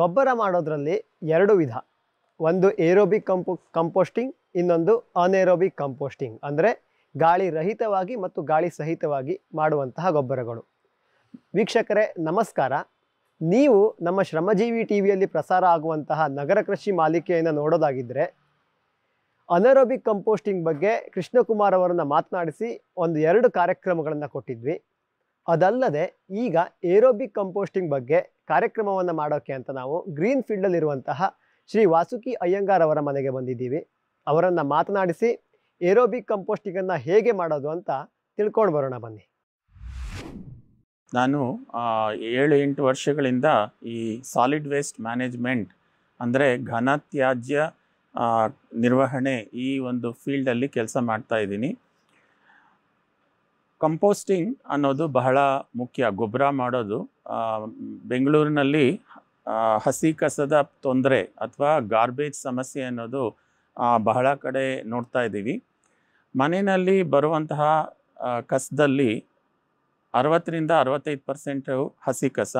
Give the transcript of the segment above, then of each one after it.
ಗೊಬ್ಬರ ಮಾಡೋದರಲ್ಲಿ ಎರಡು ವಿಧ ಒಂದು ಏರೋಬಿಕ್ ಕಂಪೋ ಕಂಪೋಸ್ಟಿಂಗ್ ಇನ್ನೊಂದು ಅನೇರೋಬಿಕ್ ಕಂಪೋಸ್ಟಿಂಗ್ ಅಂದರೆ ಗಾಳಿ ರಹಿತವಾಗಿ ಮತ್ತು ಗಾಳಿ ಸಹಿತವಾಗಿ ಮಾಡುವಂತಹ ಗೊಬ್ಬರಗಳು ವೀಕ್ಷಕರೇ ನಮಸ್ಕಾರ ನೀವು ನಮ್ಮ ಶ್ರಮಜೀವಿ ಟಿ ವಿಯಲ್ಲಿ ಪ್ರಸಾರ ಆಗುವಂತಹ ನಗರ ಕೃಷಿ ಮಾಲಿಕೆಯನ್ನು ನೋಡೋದಾಗಿದ್ದರೆ ಅನೇರೋಬಿಕ್ ಕಂಪೋಸ್ಟಿಂಗ್ ಬಗ್ಗೆ ಕೃಷ್ಣಕುಮಾರ್ ಅವರನ್ನು ಮಾತನಾಡಿಸಿ ಒಂದು ಎರಡು ಕಾರ್ಯಕ್ರಮಗಳನ್ನು ಕೊಟ್ಟಿದ್ವಿ ಅದಲ್ಲದೆ ಈಗ ಏರೋಬಿಕ್ ಕಂಪೋಸ್ಟಿಂಗ್ ಬಗ್ಗೆ ಕಾರ್ಯಕ್ರಮವನ್ನು ಮಾಡೋಕ್ಕೆ ಅಂತ ನಾವು ಗ್ರೀನ್ ಫೀಲ್ಡಲ್ಲಿರುವಂತಹ ಶ್ರೀ ವಾಸುಕಿ ಅಯ್ಯಂಗಾರ್ ಅವರ ಮನೆಗೆ ಬಂದಿದ್ದೀವಿ ಅವರನ್ನು ಮಾತನಾಡಿಸಿ ಏರೋಬಿಕ್ ಕಂಪೋಸ್ಟಿಂಗನ್ನು ಹೇಗೆ ಮಾಡೋದು ಅಂತ ತಿಳ್ಕೊಂಡು ಬರೋಣ ಬನ್ನಿ ನಾನು ಏಳು ಎಂಟು ವರ್ಷಗಳಿಂದ ಈ ಸಾಲಿಡ್ ವೇಸ್ಟ್ ಮ್ಯಾನೇಜ್ಮೆಂಟ್ ಅಂದರೆ ಘನತ್ಯಾಜ್ಯ ನಿರ್ವಹಣೆ ಈ ಒಂದು ಫೀಲ್ಡಲ್ಲಿ ಕೆಲಸ ಮಾಡ್ತಾ ಇದ್ದೀನಿ ಕಂಪೋಸ್ಟಿಂಗ್ ಅನ್ನೋದು ಬಹಳ ಮುಖ್ಯ ಗೊಬ್ಬರ ಮಾಡೋದು ಬೆಂಗಳೂರಿನಲ್ಲಿ ಹಸಿ ಕಸದ ತೊಂದರೆ ಅಥವಾ ಗಾರ್ಬೇಜ್ ಸಮಸ್ಯೆ ಅನ್ನೋದು ಬಹಳ ಕಡೆ ನೋಡ್ತಾ ಇದ್ದೀವಿ ಮನೆಯಲ್ಲಿ ಬರುವಂತಹ ಕಸದಲ್ಲಿ ಅರವತ್ತರಿಂದ ಅರವತ್ತೈದು ಪರ್ಸೆಂಟು ಹಸಿ ಕಸ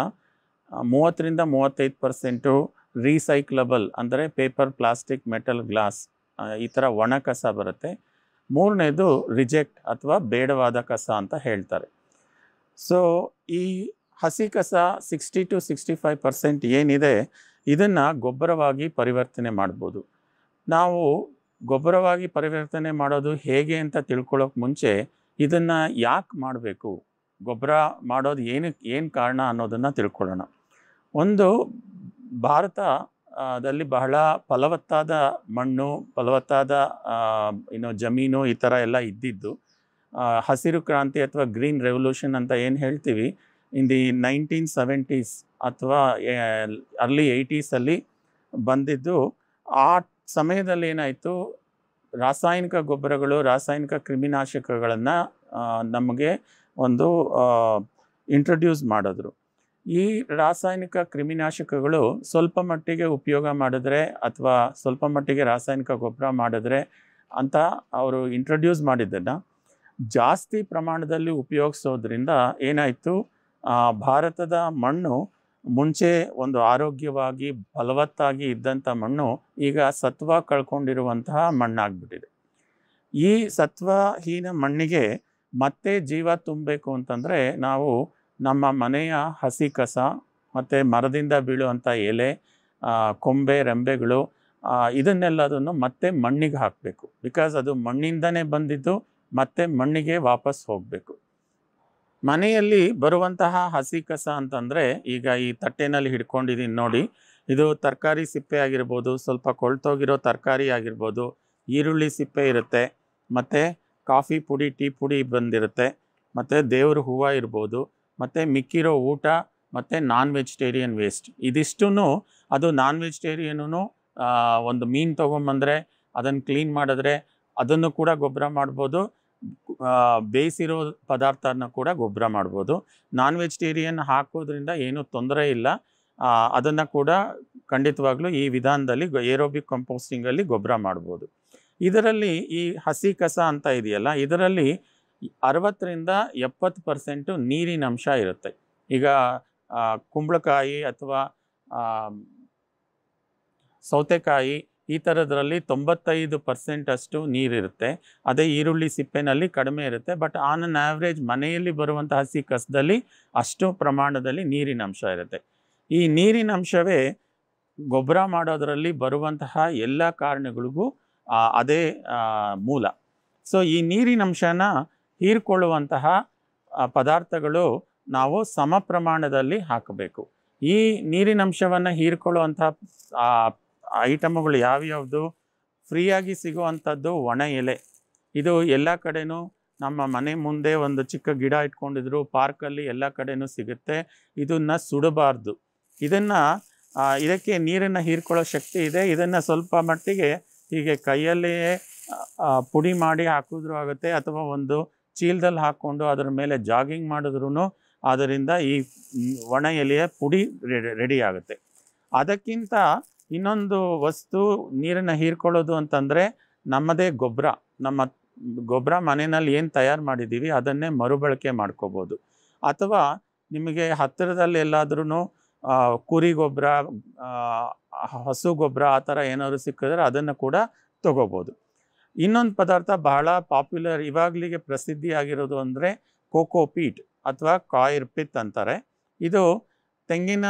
ಮೂವತ್ತರಿಂದ ಮೂವತ್ತೈದು ಪರ್ಸೆಂಟು ರೀಸೈಕ್ಲಬಲ್ ಅಂದರೆ ಪೇಪರ್ ಪ್ಲಾಸ್ಟಿಕ್ ಮೆಟಲ್ ಗ್ಲಾಸ್ ಈ ಥರ ಒಣ ಕಸ ಬರುತ್ತೆ ಮೂರನೇದು ರಿಜೆಕ್ಟ್ ಅಥವಾ ಬೇಡವಾದ ಕಸ ಅಂತ ಹೇಳ್ತಾರೆ ಸೊ ಈ ಹಸಿ ಕಸ sixty to sixty five percent ಏನಿದೆ ಇದನ್ನು ಗೊಬ್ಬರವಾಗಿ ಪರಿವರ್ತನೆ ಮಾಡ್ಬೋದು ನಾವು ಗೊಬ್ಬರವಾಗಿ ಪರಿವರ್ತನೆ ಮಾಡೋದು ಹೇಗೆ ಅಂತ ತಿಳ್ಕೊಳ್ಳೋಕೆ ಮುಂಚೆ ಇದನ್ನು ಯಾಕೆ ಮಾಡಬೇಕು ಗೊಬ್ಬರ ಮಾಡೋದು ಏನಕ್ಕೆ ಏನು ಕಾರಣ ಅನ್ನೋದನ್ನು ತಿಳ್ಕೊಳ್ಳೋಣ ಒಂದು ಭಾರತ ಅದಲ್ಲಿ ಬಹಳ ಫಲವತ್ತಾದ ಮಣ್ಣು ಫಲವತ್ತಾದ ಏನು ಜಮೀನು ಈ ಥರ ಎಲ್ಲ ಇದ್ದಿದ್ದು ಹಸಿರು ಕ್ರಾಂತಿ ಅಥವಾ ಗ್ರೀನ್ ರೆವಲ್ಯೂಷನ್ ಅಂತ ಏನು ಹೇಳ್ತೀವಿ ಇನ್ ದಿ ನೈನ್ಟೀನ್ ಸೆವೆಂಟೀಸ್ ಅಥವಾ ಅರ್ಲಿ ಏಯ್ಟೀಸಲ್ಲಿ ಬಂದಿದ್ದು ಆ ಸಮಯದಲ್ಲಿ ಏನಾಯಿತು ರಾಸಾಯನಿಕ ಗೊಬ್ಬರಗಳು ರಾಸಾಯನಿಕ ಕ್ರಿಮಿನಾಶಕಗಳನ್ನು ನಮಗೆ ಒಂದು ಇಂಟ್ರೊಡ್ಯೂಸ್ ಮಾಡಿದ್ರು ಈ ರಾಸಾಯನಿಕ ಕ್ರಿಮಿನಾಶಕಗಳು ಸ್ವಲ್ಪ ಮಟ್ಟಿಗೆ ಉಪಯೋಗ ಮಾಡಿದ್ರೆ ಅಥವಾ ಸ್ವಲ್ಪ ಮಟ್ಟಿಗೆ ರಾಸಾಯನಿಕ ಗೊಬ್ಬರ ಮಾಡಿದ್ರೆ ಅಂತ ಅವರು ಇಂಟ್ರೊಡ್ಯೂಸ್ ಮಾಡಿದ್ದನ್ನು ಜಾಸ್ತಿ ಪ್ರಮಾಣದಲ್ಲಿ ಉಪಯೋಗಿಸೋದ್ರಿಂದ ಏನಾಯಿತು ಭಾರತದ ಮಣ್ಣು ಮುಂಚೆ ಒಂದು ಆರೋಗ್ಯವಾಗಿ ಫಲವತ್ತಾಗಿ ಇದ್ದಂಥ ಮಣ್ಣು ಈಗ ಸತ್ವ ಕಳ್ಕೊಂಡಿರುವಂತಹ ಮಣ್ಣಾಗ್ಬಿಟ್ಟಿದೆ ಈ ಸತ್ವಹೀನ ಮಣ್ಣಿಗೆ ಮತ್ತೆ ಜೀವ ತುಂಬಬೇಕು ಅಂತಂದರೆ ನಾವು ನಮ್ಮ ಮನೆಯ ಹಸಿ ಕಸ ಮತ್ತು ಮರದಿಂದ ಬೀಳುವಂಥ ಎಲೆ ಕೊಂಬೆ ರೆಂಬೆಗಳು ಇದನ್ನೆಲ್ಲದನ್ನು ಮತ್ತೆ ಮಣ್ಣಿಗೆ ಹಾಕಬೇಕು ಬಿಕಾಸ್ ಅದು ಮಣ್ಣಿಂದನೇ ಬಂದಿದ್ದು ಮತ್ತೆ ಮಣ್ಣಿಗೆ ವಾಪಸ್ ಹೋಗಬೇಕು ಮನೆಯಲ್ಲಿ ಬರುವಂತಹ ಹಸಿ ಕಸ ಅಂತಂದರೆ ಈಗ ಈ ತಟ್ಟೆನಲ್ಲಿ ಹಿಡ್ಕೊಂಡಿದ್ದೀನಿ ನೋಡಿ ಇದು ತರಕಾರಿ ಸಿಪ್ಪೆ ಆಗಿರ್ಬೋದು ಸ್ವಲ್ಪ ಕೊಳ್ತೋಗಿರೋ ತರಕಾರಿ ಆಗಿರ್ಬೋದು ಈರುಳ್ಳಿ ಸಿಪ್ಪೆ ಇರುತ್ತೆ ಮತ್ತು ಕಾಫಿ ಪುಡಿ ಟೀ ಪುಡಿ ಬಂದಿರುತ್ತೆ ಮತ್ತು ದೇವ್ರ ಹೂವು ಇರ್ಬೋದು ಮತ್ತು ಮಿಕ್ಕಿರೋ ಊಟ ಮತ್ತು ನಾನ್ ವೆಜಿಟೇರಿಯನ್ ವೇಸ್ಟ್ ಇದಿಷ್ಟು ಅದು ನಾನ್ ವೆಜಿಟೇರಿಯನ್ನು ಒಂದು ಮೀನು ತೊಗೊಂಬಂದರೆ ಅದನ್ನು ಕ್ಲೀನ್ ಮಾಡಿದ್ರೆ ಅದನ್ನು ಕೂಡ ಗೊಬ್ಬರ ಮಾಡ್ಬೋದು ಬೇಯಿಸಿರೋ ಪದಾರ್ಥನ ಕೂಡ ಗೊಬ್ಬರ ಮಾಡ್ಬೋದು ನಾನ್ ವೆಜಿಟೇರಿಯನ್ ಹಾಕೋದ್ರಿಂದ ಏನೂ ತೊಂದರೆ ಇಲ್ಲ ಅದನ್ನು ಕೂಡ ಖಂಡಿತವಾಗ್ಲೂ ಈ ವಿಧಾನದಲ್ಲಿ ಏರೋಬಿಕ್ ಕಂಪೋಸ್ಟಿಂಗಲ್ಲಿ ಗೊಬ್ಬರ ಮಾಡ್ಬೋದು ಇದರಲ್ಲಿ ಈ ಹಸಿ ಕಸ ಅಂತ ಇದೆಯಲ್ಲ ಇದರಲ್ಲಿ ಅರವತ್ತರಿಂದ ಎಪ್ಪತ್ತು ಪರ್ಸೆಂಟು ನೀರಿನ ಅಂಶ ಇರುತ್ತೆ ಈಗ ಕುಂಬಳಕಾಯಿ ಅಥವಾ ಸೌತೆಕಾಯಿ ಈ ಥರದ್ರಲ್ಲಿ ತೊಂಬತ್ತೈದು ಪರ್ಸೆಂಟಷ್ಟು ನೀರಿರುತ್ತೆ ಅದೇ ಈರುಳ್ಳಿ ಸಿಪ್ಪೆನಲ್ಲಿ ಕಡಿಮೆ ಇರುತ್ತೆ ಬಟ್ ಆನ್ ಅನ್ ಆ್ಯಾವ್ರೇಜ್ ಮನೆಯಲ್ಲಿ ಬರುವಂಥ ಹಸಿ ಕಸದಲ್ಲಿ ಅಷ್ಟು ಪ್ರಮಾಣದಲ್ಲಿ ನೀರಿನ ಅಂಶ ಇರುತ್ತೆ ಈ ನೀರಿನ ಅಂಶವೇ ಗೊಬ್ಬರ ಮಾಡೋದರಲ್ಲಿ ಬರುವಂತಹ ಎಲ್ಲ ಕಾರಣಗಳಿಗೂ ಅದೇ ಮೂಲ ಸೊ ಈ ನೀರಿನ ಅಂಶನ ಹೀರ್ಕೊಳ್ಳುವಂತಹ ಪದಾರ್ಥಗಳು ನಾವು ಸಮ ಪ್ರಮಾಣದಲ್ಲಿ ಹಾಕಬೇಕು ಈ ನೀರಿನಂಶವನ್ನು ಹೀರ್ಕೊಳ್ಳುವಂತಹ ಐಟಮ್ಗಳು ಯಾವ್ಯಾವುದು ಫ್ರೀಯಾಗಿ ಸಿಗುವಂಥದ್ದು ಒಣ ಎಲೆ ಇದು ಎಲ್ಲ ಕಡೆನೂ ನಮ್ಮ ಮನೆ ಮುಂದೆ ಒಂದು ಚಿಕ್ಕ ಗಿಡ ಇಟ್ಕೊಂಡಿದ್ರು ಪಾರ್ಕಲ್ಲಿ ಎಲ್ಲ ಕಡೆನೂ ಸಿಗುತ್ತೆ ಇದನ್ನು ಸುಡಬಾರ್ದು ಇದನ್ನು ಇದಕ್ಕೆ ನೀರನ್ನು ಹೀರ್ಕೊಳ್ಳೋ ಶಕ್ತಿ ಇದೆ ಇದನ್ನು ಸ್ವಲ್ಪ ಮಟ್ಟಿಗೆ ಹೀಗೆ ಕೈಯಲ್ಲಿಯೇ ಪುಡಿ ಮಾಡಿ ಹಾಕಿದ್ರೂ ಆಗುತ್ತೆ ಅಥವಾ ಒಂದು ಚೀಲದಲ್ಲಿ ಹಾಕ್ಕೊಂಡು ಅದರ ಮೇಲೆ ಜಾಗಿಂಗ್ ಮಾಡಿದ್ರೂ ಅದರಿಂದ ಈ ಒಣ ಎಲೆಯ ಪುಡಿ ರೆಡಿ ಆಗುತ್ತೆ ಅದಕ್ಕಿಂತ ಇನ್ನೊಂದು ವಸ್ತು ನೀರನ್ನು ಹೀರ್ಕೊಳ್ಳೋದು ಅಂತಂದರೆ ನಮ್ಮದೇ ಗೊಬ್ಬರ ನಮ್ಮ ಗೊಬ್ಬರ ಮನೆಯಲ್ಲಿ ಏನು ತಯಾರು ಮಾಡಿದ್ದೀವಿ ಅದನ್ನೇ ಮರುಬಳಕೆ ಮಾಡ್ಕೋಬೋದು ಅಥವಾ ನಿಮಗೆ ಹತ್ತಿರದಲ್ಲಿ ಎಲ್ಲಾದ್ರೂ ಕುರಿ ಗೊಬ್ಬರ ಹಸು ಗೊಬ್ಬರ ಆ ಥರ ಏನಾದರೂ ಸಿಕ್ಕಿದ್ರೆ ಅದನ್ನು ಕೂಡ ತಗೋಬೋದು ಇನ್ನೊಂದು ಪದಾರ್ಥ ಬಹಳ ಪಾಪ್ಯುಲರ್ ಇವಾಗಲಿಗೆ ಪ್ರಸಿದ್ಧಿ ಆಗಿರೋದು ಅಂದರೆ ಕೋಕೋ ಪೀಟ್ ಅಥವಾ ಕಾಯಿರ್ ಪಿತ್ ಅಂತಾರೆ ಇದು ತೆಂಗಿನ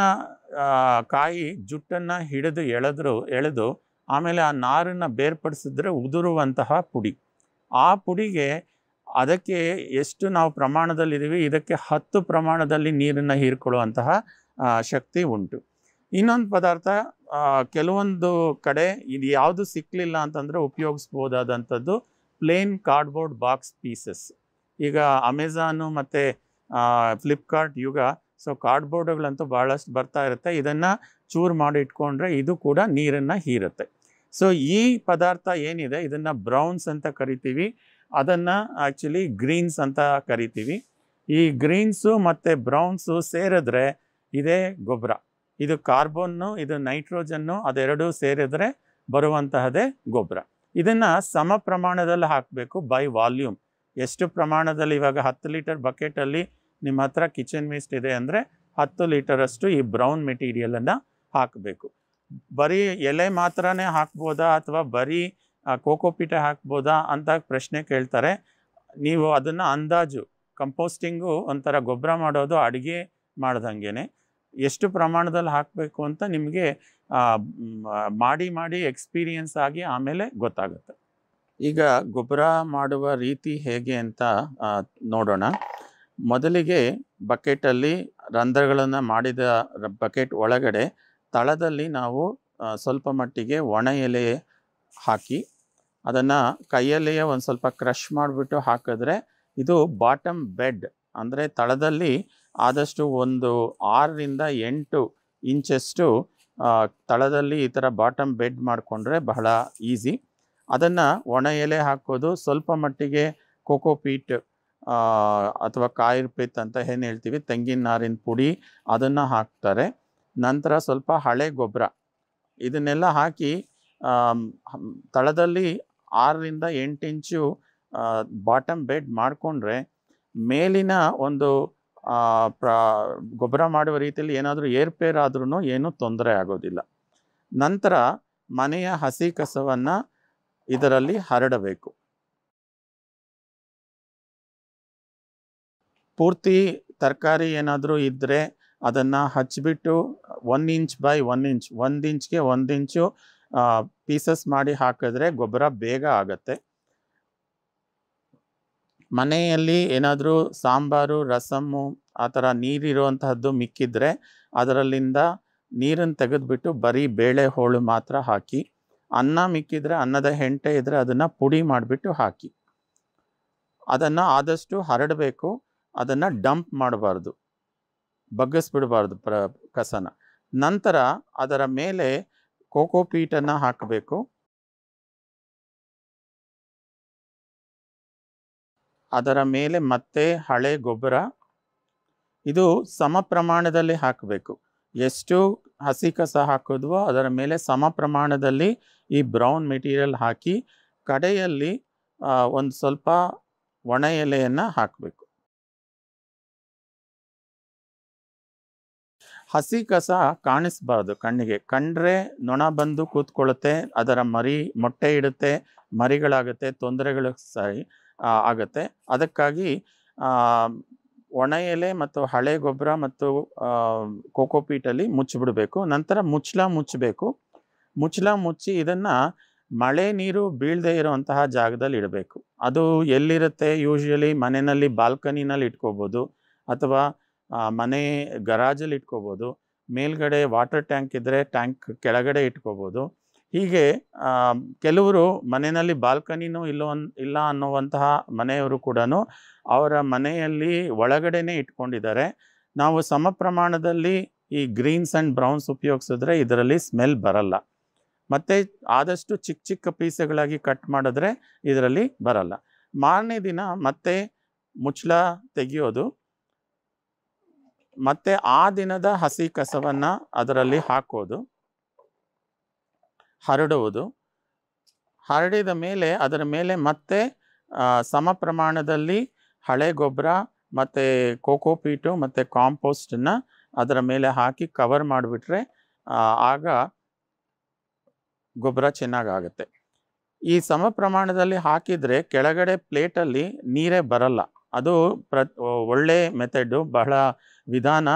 ಕಾಯಿ ಜುಟ್ಟನ್ನು ಹಿಡಿದು ಎಳೆದ್ರು ಎಳೆದು ಆಮೇಲೆ ಆ ನಾರನ್ನು ಬೇರ್ಪಡಿಸಿದ್ರೆ ಉದುರುವಂತಹ ಪುಡಿ ಆ ಪುಡಿಗೆ ಅದಕ್ಕೆ ಎಷ್ಟು ನಾವು ಪ್ರಮಾಣದಲ್ಲಿದ್ದೀವಿ ಇದಕ್ಕೆ ಹತ್ತು ಪ್ರಮಾಣದಲ್ಲಿ ನೀರನ್ನು ಹೀರ್ಕೊಳ್ಳುವಂತಹ ಶಕ್ತಿ ಉಂಟು ಇನ್ನೊಂದು ಪದಾರ್ಥ ಕೆಲವೊಂದು ಕಡೆ ಇದು ಯಾವುದು ಸಿಕ್ಕಲಿಲ್ಲ ಅಂತಂದರೆ ಉಪಯೋಗಿಸ್ಬೋದಾದಂಥದ್ದು ಪ್ಲೇನ್ ಕಾರ್ಡ್ಬೋರ್ಡ್ ಬಾಕ್ಸ್ ಪೀಸಸ್ ಈಗ ಅಮೆಝಾನು ಮತ್ತು ಫ್ಲಿಪ್ಕಾರ್ಟ್ ಯುಗ ಸೊ ಕಾರ್ಡ್ಬೋರ್ಡ್ಗಳಂತೂ ಭಾಳಷ್ಟು ಬರ್ತಾ ಇರುತ್ತೆ ಇದನ್ನು ಚೂರು ಮಾಡಿ ಇಟ್ಕೊಂಡ್ರೆ ಇದು ಕೂಡ ನೀರನ್ನು ಹೀರುತ್ತೆ ಸೊ ಈ ಪದಾರ್ಥ ಏನಿದೆ ಇದನ್ನು ಬ್ರೌನ್ಸ್ ಅಂತ ಕರಿತೀವಿ ಅದನ್ನು ಆ್ಯಕ್ಚುಲಿ ಗ್ರೀನ್ಸ್ ಅಂತ ಕರಿತೀವಿ ಈ ಗ್ರೀನ್ಸು ಮತ್ತು ಬ್ರೌನ್ಸು ಸೇರಿದ್ರೆ ಇದೇ ಗೊಬ್ಬರ ಇದು ಕಾರ್ಬನ್ನು ಇದು ನೈಟ್ರೋಜನ್ನು ಅದೆರಡೂ ಸೇರಿದರೆ ಬರುವಂತಹದೇ ಗೊಬ್ಬರ ಇದನ್ನು ಸಮ ಪ್ರಮಾಣದಲ್ಲಿ ಹಾಕಬೇಕು ಬೈ ವಾಲ್ಯೂಮ್ ಎಷ್ಟು ಪ್ರಮಾಣದಲ್ಲಿ ಇವಾಗ ಹತ್ತು ಲೀಟರ್ ಬಕೆಟಲ್ಲಿ ನಿಮ್ಮ ಹತ್ರ ಕಿಚನ್ ವೇಸ್ಟ್ ಇದೆ ಅಂದರೆ ಹತ್ತು ಲೀಟರಷ್ಟು ಈ ಬ್ರೌನ್ ಮೆಟೀರಿಯಲನ್ನು ಹಾಕಬೇಕು ಬರೀ ಎಲೆ ಮಾತ್ರನೇ ಹಾಕ್ಬೋದಾ ಅಥವಾ ಬರೀ ಕೋಕೋಪೀಟ ಹಾಕ್ಬೋದಾ ಅಂತ ಪ್ರಶ್ನೆ ಕೇಳ್ತಾರೆ ನೀವು ಅದನ್ನು ಅಂದಾಜು ಕಂಪೋಸ್ಟಿಂಗು ಒಂಥರ ಗೊಬ್ಬರ ಮಾಡೋದು ಅಡುಗೆ ಮಾಡ್ದಂಗೆ ಎಷ್ಟು ಪ್ರಮಾಣದಲ್ಲಿ ಹಾಕಬೇಕು ಅಂತ ನಿಮಗೆ ಮಾಡಿ ಮಾಡಿ ಎಕ್ಸ್ಪೀರಿಯನ್ಸ್ ಆಗಿ ಆಮೇಲೆ ಗೊತ್ತಾಗುತ್ತೆ ಈಗ ಗೊಬ್ಬರ ಮಾಡುವ ರೀತಿ ಹೇಗೆ ಅಂತ ನೋಡೋಣ ಮೊದಲಿಗೆ ಬಕೆಟಲ್ಲಿ ರಂಧ್ರಗಳನ್ನು ಮಾಡಿದ ಬಕೆಟ್ ಒಳಗಡೆ ತಳದಲ್ಲಿ ನಾವು ಸ್ವಲ್ಪ ಮಟ್ಟಿಗೆ ಒಣ ಎಲೆ ಹಾಕಿ ಅದನ್ನು ಕೈಯಲ್ಲಿಯೇ ಒಂದು ಸ್ವಲ್ಪ ಕ್ರಷ್ ಮಾಡಿಬಿಟ್ಟು ಹಾಕಿದ್ರೆ ಇದು ಬಾಟಮ್ ಬೆಡ್ ಅಂದರೆ ತಳದಲ್ಲಿ ಆದಷ್ಟು ಒಂದು ಆರರಿಂದ ಎಂಟು ಇಂಚಷ್ಟು ತಳದಲ್ಲಿ ಈ ಥರ ಬಾಟಮ್ ಬೆಡ್ ಮಾಡಿಕೊಂಡ್ರೆ ಬಹಳ ಈಸಿ ಅದನ್ನು ಒಣ ಎಲೆ ಹಾಕೋದು ಸ್ವಲ್ಪ ಮಟ್ಟಿಗೆ ಕೋಕೋಪೀಟ್ ಅಥವಾ ಕಾಯಿರ್ಪಿತ್ ಅಂತ ಏನು ಹೇಳ್ತೀವಿ ತೆಂಗಿನ ನಾರಿನ ಪುಡಿ ಅದನ್ನು ಹಾಕ್ತಾರೆ ನಂತರ ಸ್ವಲ್ಪ ಹಳೆ ಗೊಬ್ಬರ ಇದನ್ನೆಲ್ಲ ಹಾಕಿ ತಳದಲ್ಲಿ ಆರರಿಂದ ಎಂಟು ಇಂಚು ಬಾಟಮ್ ಬೆಡ್ ಮಾಡಿಕೊಂಡ್ರೆ ಮೇಲಿನ ಒಂದು ಗೊಬ್ಬರ ಮಾಡುವ ರೀತಿಯಲ್ಲಿ ಏನಾದರೂ ಏರ್ಪೇರಾದ್ರೂ ಏನು ಏನೂ ತೊಂದರೆ ಆಗೋದಿಲ್ಲ ನಂತರ ಮನೆಯ ಹಸಿ ಕಸವನ್ನು ಇದರಲ್ಲಿ ಹರಡಬೇಕು ಪೂರ್ತಿ ತರಕಾರಿ ಏನಾದರೂ ಇದ್ದರೆ ಅದನ್ನು ಹಚ್ಚಿಬಿಟ್ಟು one inch by one inch ಒಂದು ಇಂಚ್ಗೆ ಒಂದು ಇಂಚು ಪೀಸಸ್ ಮಾಡಿ ಹಾಕಿದ್ರೆ ಗೊಬ್ಬರ ಬೇಗ ಆಗುತ್ತೆ ಮನೆಯಲ್ಲಿ ಏನಾದರೂ ಸಾಂಬಾರು ರಸಮ್ಮು ಆ ಥರ ನೀರಿರುವಂತಹದ್ದು ಮಿಕ್ಕಿದ್ರೆ ಅದರಲ್ಲಿಂದ ನೀರನ್ನು ತೆಗೆದುಬಿಟ್ಟು ಬರೀ ಬೇಳೆ ಹೋಳು ಮಾತ್ರ ಹಾಕಿ ಅನ್ನ ಮಿಕ್ಕಿದ್ರೆ ಅನ್ನದ ಹೆಂಟೆ ಇದ್ದರೆ ಅದನ್ನು ಪುಡಿ ಮಾಡಿಬಿಟ್ಟು ಹಾಕಿ ಅದನ್ನು ಆದಷ್ಟು ಹರಡಬೇಕು ಅದನ್ನು ಡಂಪ್ ಮಾಡಬಾರ್ದು ಬಗ್ಗಿಸ್ಬಿಡಬಾರ್ದು ಪ್ರ ಕಸನ ನಂತರ ಅದರ ಮೇಲೆ ಕೋಕೋ ಪೀಟನ್ನು ಹಾಕಬೇಕು ಅದರ ಮೇಲೆ ಮತ್ತೆ ಹಳೆ ಗೊಬ್ಬರ ಇದು ಸಮ ಪ್ರಮಾಣದಲ್ಲಿ ಹಾಕಬೇಕು ಎಷ್ಟು ಹಸಿ ಕಸ ಹಾಕಿದ್ವೋ ಅದರ ಮೇಲೆ ಸಮ ಪ್ರಮಾಣದಲ್ಲಿ ಈ ಬ್ರೌನ್ ಮೆಟೀರಿಯಲ್ ಹಾಕಿ ಕಡೆಯಲ್ಲಿ ಒಂದು ಸ್ವಲ್ಪ ಒಣ ಎಲೆಯನ್ನು ಹಾಕಬೇಕು ಹಸಿ ಕಸ ಕಾಣಿಸ್ಬಾರ್ದು ಕಣ್ಣಿಗೆ ಕಂಡ್ರೆ ನೊಣ ಬಂದು ಕೂತ್ಕೊಳ್ಳುತ್ತೆ ಅದರ ಮರಿ ಮೊಟ್ಟೆ ಇಡುತ್ತೆ ಮರಿಗಳಾಗುತ್ತೆ ತೊಂದರೆಗಳು ಸರಿ ಆಗುತ್ತೆ ಅದಕ್ಕಾಗಿ ಒಣ ಎಲೆ ಮತ್ತು ಹಳೆ ಗೊಬ್ಬರ ಮತ್ತು ಕೋಕೋಪೀಟಲ್ಲಿ ಮುಚ್ಚಿಬಿಡಬೇಕು ನಂತರ ಮುಚ್ಚಲ ಮುಚ್ಚಬೇಕು ಮುಚ್ಚಲ ಮುಚ್ಚಿ ಇದನ್ನು ಮಳೆ ನೀರು ಬೀಳದೆ ಇರುವಂತಹ ಜಾಗದಲ್ಲಿ ಇಡಬೇಕು ಅದು ಎಲ್ಲಿರುತ್ತೆ ಯೂಶ್ವಲಿ ಮನೆಯಲ್ಲಿ ಬಾಲ್ಕನಿನಲ್ಲಿ ಇಟ್ಕೋಬೋದು ಅಥವಾ ಮನೆ ಗರಾಜಲ್ಲಿ ಇಟ್ಕೋಬೋದು ಮೇಲ್ಗಡೆ ವಾಟರ್ ಟ್ಯಾಂಕ್ ಇದ್ದರೆ ಟ್ಯಾಂಕ್ ಕೆಳಗಡೆ ಇಟ್ಕೋಬೋದು ಹೀಗೆ ಕೆಲವರು ಮನೆಯಲ್ಲಿ ಬಾಲ್ಕನಿನೂ ಇಲ್ಲ ಇಲ್ಲ ಅನ್ನುವಂತಹ ಮನೆಯವರು ಕೂಡ ಅವರ ಮನೆಯಲ್ಲಿ ಒಳಗಡೆನೇ ಇಟ್ಕೊಂಡಿದ್ದಾರೆ ನಾವು ಸಮ ಪ್ರಮಾಣದಲ್ಲಿ ಈ ಗ್ರೀನ್ಸ್ ಆ್ಯಂಡ್ ಬ್ರೌನ್ಸ್ ಉಪಯೋಗಿಸಿದ್ರೆ ಇದರಲ್ಲಿ ಸ್ಮೆಲ್ ಬರಲ್ಲ ಮತ್ತು ಆದಷ್ಟು ಚಿಕ್ಕ ಚಿಕ್ಕ ಪೀಸ್ಗಳಾಗಿ ಕಟ್ ಮಾಡಿದ್ರೆ ಇದರಲ್ಲಿ ಬರಲ್ಲ ಮಾರನೇ ದಿನ ಮತ್ತೆ ಮುಚ್ಚಳ ತೆಗೆಯೋದು ಮತ್ತು ಆ ದಿನದ ಹಸಿ ಕಸವನ್ನು ಅದರಲ್ಲಿ ಹಾಕೋದು ಹರಡುವುದು ಹರಡಿದ ಮೇಲೆ ಅದರ ಮೇಲೆ ಮತ್ತೆ ಸಮ ಪ್ರಮಾಣದಲ್ಲಿ ಹಳೆ ಗೊಬ್ಬರ ಮತ್ತು ಕೋಕೋಪೀಟು ಮತ್ತು ಕಾಂಪೋಸ್ಟನ್ನು ಅದರ ಮೇಲೆ ಹಾಕಿ ಕವರ್ ಮಾಡಿಬಿಟ್ರೆ ಆಗ ಗೊಬ್ಬರ ಚೆನ್ನಾಗಾಗುತ್ತೆ ಈ ಸಮ ಪ್ರಮಾಣದಲ್ಲಿ ಹಾಕಿದರೆ ಕೆಳಗಡೆ ಪ್ಲೇಟಲ್ಲಿ ನೀರೇ ಬರಲ್ಲ ಅದು ಪ್ರ ಒಳ್ಳೆ ಮೆಥಡು ಬಹಳ ವಿಧಾನ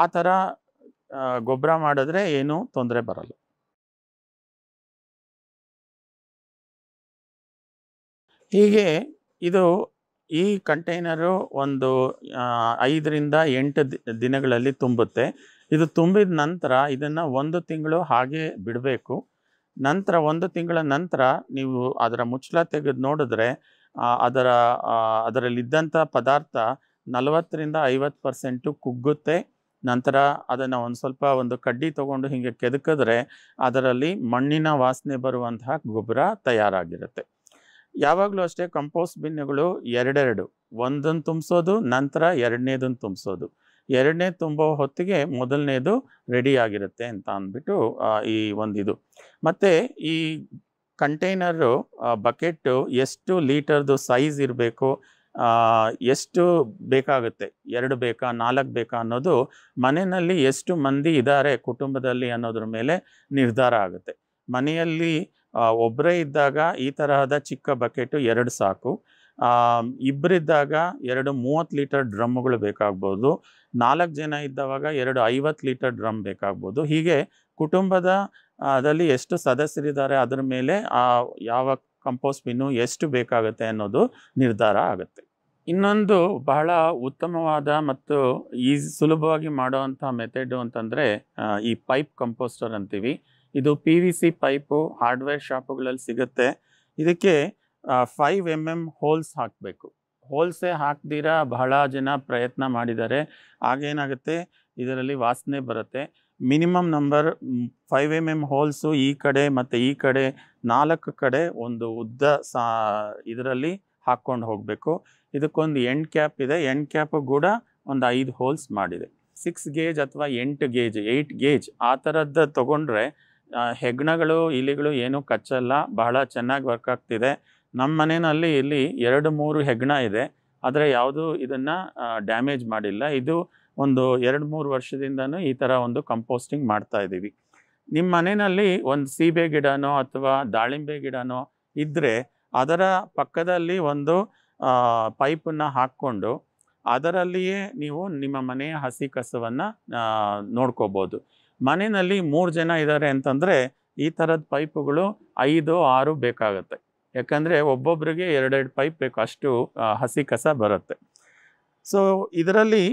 ಆ ಥರ ಗೊಬ್ಬರ ಮಾಡಿದ್ರೆ ಏನೂ ತೊಂದರೆ ಬರಲ್ಲ ಹೀಗೆ ಇದು ಈ ಕಂಟೈನರು ಒಂದು ಐದರಿಂದ ಎಂಟು ದಿನಗಳಲ್ಲಿ ತುಂಬುತ್ತೆ ಇದು ತುಂಬಿದ ನಂತರ ಇದನ್ನು ಒಂದು ತಿಂಗಳು ಹಾಗೆ ಬಿಡಬೇಕು ನಂತರ ಒಂದು ತಿಂಗಳ ನಂತರ ನೀವು ಅದರ ಮುಚ್ಚಳ ತೆಗೆದು ನೋಡಿದ್ರೆ ಅದರ ಅದರಲ್ಲಿದ್ದಂಥ ಪದಾರ್ಥ ನಲವತ್ತರಿಂದ ಐವತ್ತು ಪರ್ಸೆಂಟು ಕುಗ್ಗುತ್ತೆ ನಂತರ ಅದನ್ನು ಒಂದು ಸ್ವಲ್ಪ ಒಂದು ಕಡ್ಡಿ ತೊಗೊಂಡು ಹೀಗೆ ಕೆದಕಿದ್ರೆ ಅದರಲ್ಲಿ ಮಣ್ಣಿನ ವಾಸನೆ ಬರುವಂತಹ ಗೊಬ್ಬರ ತಯಾರಾಗಿರುತ್ತೆ ಯಾವಾಗಲೂ ಅಷ್ಟೇ ಕಂಪೋಸ್ಟ್ ಬಿನ್ನುಗಳು ಎರಡೆರಡು ಒಂದನ್ನು ತುಂಬಿಸೋದು ನಂತರ ಎರಡನೇದನ್ನು ತುಂಬಿಸೋದು ಎರಡನೇ ತುಂಬೋ ಹೊತ್ತಿಗೆ ಮೊದಲನೇದು ರೆಡಿ ಆಗಿರುತ್ತೆ ಅಂತ ಅಂದ್ಬಿಟ್ಟು ಈ ಒಂದಿದು ಮತ್ತು ಈ ಕಂಟೈನರು ಬಕೆಟ್ಟು ಎಷ್ಟು ಲೀಟರ್ದು ಸೈಜ್ ಇರಬೇಕು ಎಷ್ಟು ಬೇಕಾಗುತ್ತೆ ಎರಡು ಬೇಕಾ ನಾಲ್ಕು ಬೇಕಾ ಅನ್ನೋದು ಮನೆಯಲ್ಲಿ ಎಷ್ಟು ಮಂದಿ ಇದ್ದಾರೆ ಕುಟುಂಬದಲ್ಲಿ ಅನ್ನೋದ್ರ ಮೇಲೆ ನಿರ್ಧಾರ ಆಗುತ್ತೆ ಮನೆಯಲ್ಲಿ ಒಬ್ಬರೇ ಇದ್ದಾಗ ಈ ತರಹದ ಚಿಕ್ಕ ಬಕೆಟು ಎರಡು ಸಾಕು ಇಬ್ಬರಿದ್ದಾಗ ಎರಡು ಮೂವತ್ತು ಲೀಟರ್ ಡ್ರಮ್ಗಳು ಬೇಕಾಗ್ಬೋದು ನಾಲ್ಕು ಜನ ಇದ್ದವಾಗ ಎರಡು ಐವತ್ತು ಲೀಟರ್ ಡ್ರಮ್ ಬೇಕಾಗ್ಬೋದು ಹೀಗೆ ಕುಟುಂಬದ ಅದರಲ್ಲಿ ಎಷ್ಟು ಸದಸ್ಯರಿದ್ದಾರೆ ಅದರ ಮೇಲೆ ಯಾವ ಕಂಪೋಸ್ಟ್ ಬಿನ್ನು ಎಷ್ಟು ಬೇಕಾಗುತ್ತೆ ಅನ್ನೋದು ನಿರ್ಧಾರ ಆಗುತ್ತೆ ಇನ್ನೊಂದು ಬಹಳ ಉತ್ತಮವಾದ ಮತ್ತು ಈ ಸುಲಭವಾಗಿ ಮಾಡುವಂಥ ಮೆಥೆಡು ಅಂತಂದರೆ ಈ ಪೈಪ್ ಕಂಪೋಸ್ಟರ್ ಅಂತೀವಿ ಇದು P V C pipe hardware ಶಾಪುಗಳಲ್ಲಿ ಸಿಗುತ್ತೆ ಇದಕ್ಕೆ ಫೈವ್ ಎಮ್ ಎಮ್ ಹೋಲ್ಸ್ ಹಾಕಬೇಕು ಹೋಲ್ಸೇ ಹಾಕ್ದಿರಾ ಬಹಳ ಜನ ಪ್ರಯತ್ನ ಮಾಡಿದ್ದಾರೆ ಆಗೇನಾಗುತ್ತೆ ಇದರಲ್ಲಿ ವಾಸನೆ ಬರುತ್ತೆ minimum number five M M holes ಈ ಕಡೆ ಮತ್ತು ಈ ಕಡೆ ನಾಲ್ಕು ಕಡೆ ಒಂದು ಉದ್ದ ಸಾ ಇದರಲ್ಲಿ ಹಾಕ್ಕೊಂಡು ಹೋಗಬೇಕು ಇದಕ್ಕೊಂದು ಎಂಡ್ ಕ್ಯಾಪ್ ಇದೆ ಎಂಡ್ ಕ್ಯಾಪು ಕೂಡ ಒಂದು ಐದು ಹೋಲ್ಸ್ ಮಾಡಿದೆ ಸಿಕ್ಸ್ ಗೇಜ್ ಅಥವಾ ಎಂಟು ಗೇಜ್ ಏಯ್ಟ್ ಗೇಜ್ ಆ ಥರದ್ದು ತೊಗೊಂಡ್ರೆ ಹೆಗ್ಣಗಳು ಇಲಿಗಳು ಏನೂ ಕಚ್ಚಲ್ಲ ಬಹಳ ಚೆನ್ನಾಗಿ ವರ್ಕ್ ಆಗ್ತಿದೆ ನಮ್ಮ ಮನೆಯಲ್ಲಿ ಇಲ್ಲಿ ಎರಡು ಮೂರು ಹೆಗ್ಣ ಇದೆ ಆದರೆ ಯಾವುದೂ ಇದನ್ನು ಡ್ಯಾಮೇಜ್ ಮಾಡಿಲ್ಲ ಇದು ಒಂದು ಎರಡು ಮೂರು ವರ್ಷದಿಂದನೂ ಈ ಥರ ಒಂದು ಕಂಪೋಸ್ಟಿಂಗ್ ಮಾಡ್ತಾ ಇದ್ದೀವಿ ನಿಮ್ಮ ಮನೆಯಲ್ಲಿ ಒಂದು ಸೀಬೆ ಗಿಡನೋ ಅಥವಾ ದಾಳಿಂಬೆ ಗಿಡನೋ ಇದ್ದರೆ ಅದರ ಪಕ್ಕದಲ್ಲಿ ಒಂದು ಪೈಪನ್ನು ಹಾಕ್ಕೊಂಡು ಅದರಲ್ಲಿಯೇ ನೀವು ನಿಮ್ಮ ಮನೆಯ ಹಸಿ ಕಸವನ್ನು ನೋಡ್ಕೋಬೋದು ಮನೆಯಲ್ಲಿ ಮೂರು ಜನ ಇದ್ದಾರೆ ಅಂತಂದರೆ ಈ ಥರದ ಪೈಪುಗಳು ಐದು ಆರು ಬೇಕಾಗುತ್ತೆ ಯಾಕಂದರೆ ಒಬ್ಬೊಬ್ಬರಿಗೆ ಎರಡೆರಡು ಪೈಪ್ ಬೇಕು ಅಷ್ಟು ಹಸಿ ಕಸ ಬರುತ್ತೆ ಸೊ ಇದರಲ್ಲಿ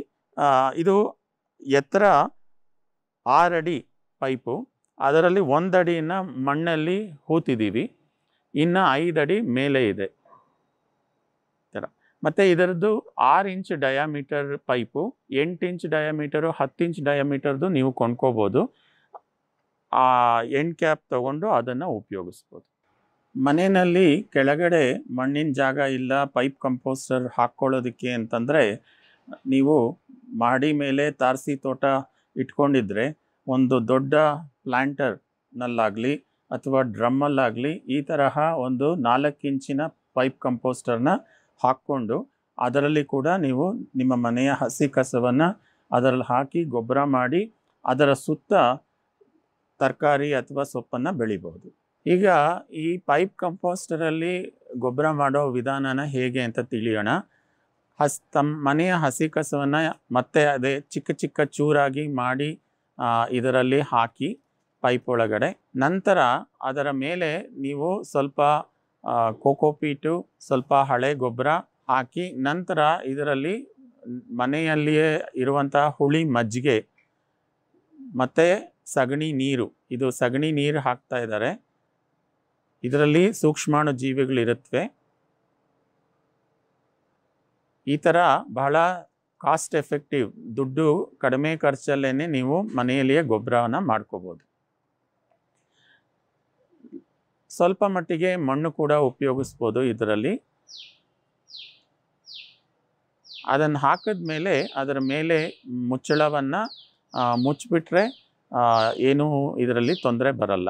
ಇದು ಎತ್ತರ ಆರಡಿ ಪೈಪು ಅದರಲ್ಲಿ ಒಂದಡಿನ ಮಣ್ಣಲ್ಲಿ ಹೂತಿದ್ದೀವಿ ಇನ್ನು ಐದು ಅಡಿ ಮೇಲೆ ಇದೆ ಮತ್ತು ಇದರದ್ದು ಆರು ಇಂಚ್ ಡಯಾಮೀಟರ್ ಪೈಪು ಎಂಟು ಇಂಚ್ ಡಯಾಮೀಟರು ಹತ್ತು ಇಂಚ್ ಡಯಾಮೀಟರ್ದು ನೀವು ಕೊಂಡ್ಕೋಬೋದು ಆ ಎಂಡ್ ಕ್ಯಾಪ್ ತಗೊಂಡು ಅದನ್ನು ಉಪಯೋಗಿಸ್ಬೋದು ಮನೆಯಲ್ಲಿ ಕೆಳಗಡೆ ಮಣ್ಣಿನ ಜಾಗ ಇಲ್ಲ ಪೈಪ್ ಕಂಪೋಸ್ಟರ್ ಹಾಕ್ಕೊಳ್ಳೋದಕ್ಕೆ ಅಂತಂದರೆ ನೀವು ಮಾಡಿ ಮೇಲೆ ತಾರಸಿ ತೋಟ ಇಟ್ಕೊಂಡಿದ್ರೆ ಒಂದು ದೊಡ್ಡ ಪ್ಲ್ಯಾಂಟರ್ನಲ್ಲಾಗಲಿ ಅಥವಾ ಡ್ರಮ್ಮಲ್ಲಾಗಲಿ ಈ ತರಹ ಒಂದು ನಾಲ್ಕು ಇಂಚಿನ ಪೈಪ್ ಕಂಪೋಸ್ಟರ್ನ ಹಾಕ್ಕೊಂಡು ಅದರಲ್ಲಿ ಕೂಡ ನೀವು ನಿಮ್ಮ ಮನೆಯ ಹಸಿ ಕಸವನ್ನು ಅದರಲ್ಲಿ ಹಾಕಿ ಗೊಬ್ಬರ ಮಾಡಿ ಅದರ ಸುತ್ತ ತರಕಾರಿ ಅಥವಾ ಸೊಪ್ಪನ್ನು ಬೆಳಿಬೋದು ಈಗ ಈ ಪೈಪ್ ಕಂಪೋಸ್ಟರಲ್ಲಿ ಗೊಬ್ಬರ ಮಾಡೋ ವಿಧಾನನ ಹೇಗೆ ಅಂತ ತಿಳಿಯೋಣ ಹಸ್ ತಮ್ಮ ಮನೆಯ ಹಸಿ ಕಸವನ್ನು ಮತ್ತೆ ಅದೇ ಚಿಕ್ಕ ಚಿಕ್ಕ ಚೂರಾಗಿ ಮಾಡಿ ಇದರಲ್ಲಿ ಹಾಕಿ ಪೈಪ್ ಒಳಗಡೆ ನಂತರ ಅದರ ಮೇಲೆ ನೀವು ಸ್ವಲ್ಪ ಕೋಕೋಪೀಟು ಸ್ವಲ್ಪ ಹಳೆ ಗೊಬ್ಬರ ಹಾಕಿ ನಂತರ ಇದರಲ್ಲಿ ಮನೆಯಲ್ಲಿಯೇ ಇರುವಂತಹ ಹುಳಿ ಮಜ್ಜಿಗೆ ಮತ್ತು ಸಗಣಿ ನೀರು ಇದು ಸಗಣಿ ನೀರು ಹಾಕ್ತಾ ಇದ್ದಾರೆ ಇದರಲ್ಲಿ ಸೂಕ್ಷ್ಮಾಣು ಜೀವಿಗಳಿರುತ್ತವೆ ಈ ಥರ ಬಹಳ ಕಾಸ್ಟ್ ಎಫೆಕ್ಟಿವ್ ದುಡ್ಡು ಕಡಿಮೆ ಖರ್ಚಲ್ಲೇ ನೀವು ಮನೆಯಲ್ಲಿಯೇ ಗೊಬ್ಬರವನ್ನು ಮಾಡ್ಕೋಬೋದು ಸ್ವಲ್ಪ ಮಟ್ಟಿಗೆ ಮಣ್ಣು ಕೂಡ ಉಪಯೋಗಿಸ್ಬೋದು ಇದರಲ್ಲಿ ಅದನ್ನು ಹಾಕಿದ ಮೇಲೆ ಅದರ ಮೇಲೆ ಮುಚ್ಚಳವನ್ನು ಮುಚ್ಚಿಬಿಟ್ರೆ ಏನೂ ಇದರಲ್ಲಿ ತೊಂದರೆ ಬರಲ್ಲ